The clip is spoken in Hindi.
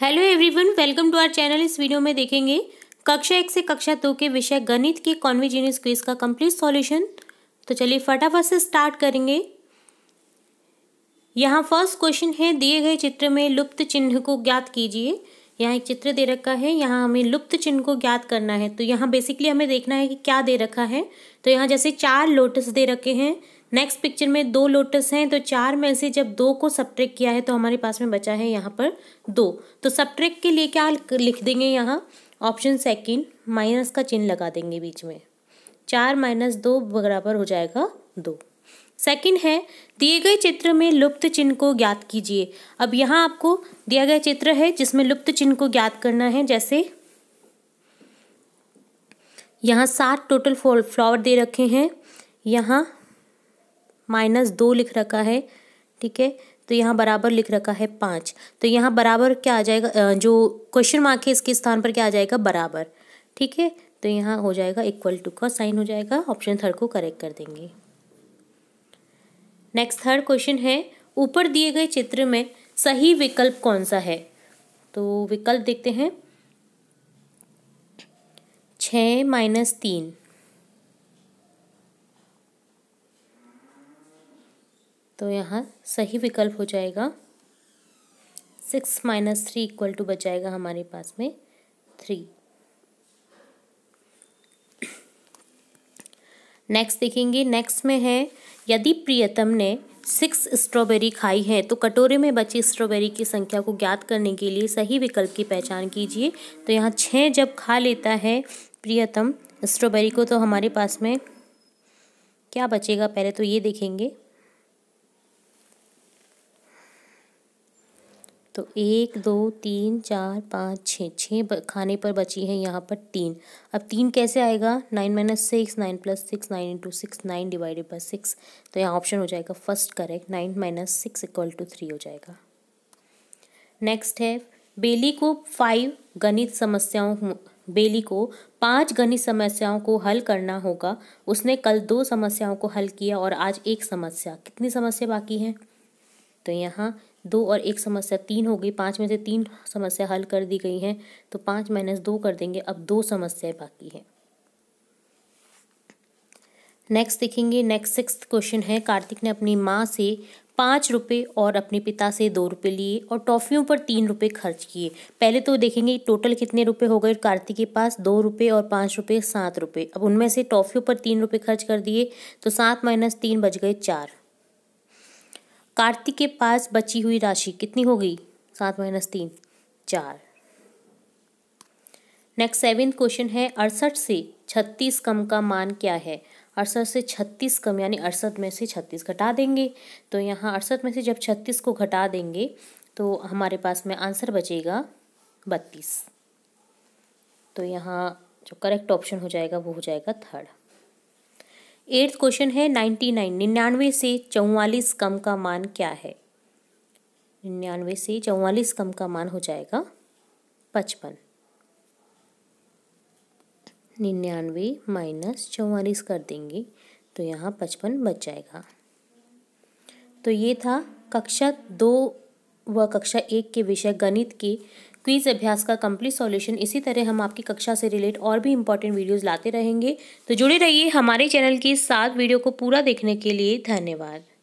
hello everyone welcome to our channel इस वीडियो में देखेंगे कक्षा एक से कक्षा दो के विषय गणित के कॉन्विजीनियस क्विज का कंप्लीट सॉल्यूशन तो चलिए फटाफट से स्टार्ट करेंगे यहाँ फर्स्ट क्वेश्चन है दिए गए चित्र में लुप्त चिन्ह को ज्ञात कीजिए यहाँ एक चित्र दे रखा है यहाँ हमें लुप्त चिन्ह को ज्ञात करना है तो यहाँ बेसिकली हमें देखना है कि क्या दे रखा है तो यहाँ जैसे चार लोटस दे रखे हैं नेक्स्ट पिक्चर में दो लोटस हैं तो चार में से जब दो को सब्ट्रैक किया है तो हमारे पास में बचा है यहाँ पर दो तो सब्ट्रैक के लिए क्या लिख देंगे यहाँ ऑप्शन सेकेंड माइनस का चिन्ह लगा देंगे बीच में चार माइनस दो बराबर हो जाएगा दो सेकंड है दिए गए चित्र में लुप्त चिन्ह को ज्ञात कीजिए अब यहाँ आपको दिया गया चित्र है जिसमें लुप्त चिन्ह को ज्ञात करना है जैसे यहाँ सात टोटल फ्लावर दे रखे हैं यहाँ माइनस दो लिख रखा है ठीक है तो यहाँ बराबर लिख रखा है पाँच तो यहाँ बराबर क्या आ जाएगा जो क्वेश्चन मार्क है इसके स्थान पर क्या आ जाएगा बराबर ठीक है तो यहाँ हो जाएगा इक्वल टू का साइन हो जाएगा ऑप्शन थर्ड को करेक्ट कर देंगे नेक्स्ट थर्ड क्वेश्चन है ऊपर दिए गए चित्र में सही विकल्प कौन सा है तो विकल्प देखते हैं छ माइनस तीन तो यहाँ सही विकल्प हो जाएगा six minus three equal to बचाएगा हमारे पास में थ्री नेक्स्ट देखेंगे नेक्स्ट में है यदि प्रियतम ने सिक्स स्ट्रॉबेरी खाई है तो कटोरे में बची स्ट्रॉबेरी की संख्या को ज्ञात करने के लिए सही विकल्प की पहचान कीजिए तो यहाँ छः जब खा लेता है प्रियतम स्ट्रॉबेरी को तो हमारे पास में क्या बचेगा पहले तो ये देखेंगे तो एक दो तीन चार पाँच छः छः खाने पर बची है यहाँ पर तीन अब तीन कैसे आएगा nine minus six nine plus six nine into six nine divided by six तो यहाँ ऑप्शन हो जाएगा first correct nine minus six equal to three हो जाएगा नेक्स्ट है बेली को फाइव गणित समस्याओं बेली को पांच गणित समस्याओं को हल करना होगा उसने कल दो समस्याओं को हल किया और आज एक समस्या कितनी समस्या बाकी हैं तो यहाँ दो और एक समस्या तीन हो गई पाँच में से तीन समस्या हल कर दी गई हैं तो पाँच माइनस दो कर देंगे अब दो समस्याएं बाकी हैं नेक्स्ट देखेंगे नेक्स्ट सिक्स क्वेश्चन है कार्तिक ने अपनी माँ से पाँच रुपये और अपने पिता से दो रुपये लिए और टॉफ़ियों पर तीन रुपये खर्च किए पहले तो देखेंगे टोटल कितने रुपये हो गए कार्तिक के पास दो रुपये और पाँच रुपये सात रुपये अब उनमें से टॉफ़ियों पर तीन रुपये खर्च कर दिए तो सात माइनस तीन बज गए चार कार्तिक के पास बची हुई राशि कितनी हो गई सात माइनस तीन चार नेक्स्ट सेवेंथ क्वेश्चन है अड़सठ से छत्तीस कम का मान क्या है अड़सठ से छत्तीस कम यानी अड़सठ में से छत्तीस घटा देंगे तो यहाँ अड़सठ में से जब छत्तीस को घटा देंगे तो हमारे पास में आंसर बचेगा बत्तीस तो यहाँ जो करेक्ट ऑप्शन हो जाएगा वो हो जाएगा थर्ड एट्थ क्वेश्चन है नाइन्टी नाइन निन्यानवे से चौवालीस कम का मान क्या है निन्यानवे से चौवालीस कम का मान हो जाएगा पचपन निन्यानवे माइनस चौवालीस कर देंगे तो यहाँ पचपन बच जाएगा तो ये था कक्षा दो व कक्षा एक के विषय गणित के क्विज अभ्यास का कंप्लीट सॉल्यूशन इसी तरह हम आपकी कक्षा से रिलेट और भी इंपॉर्टेंट वीडियोस लाते रहेंगे तो जुड़े रहिए हमारे चैनल के साथ वीडियो को पूरा देखने के लिए धन्यवाद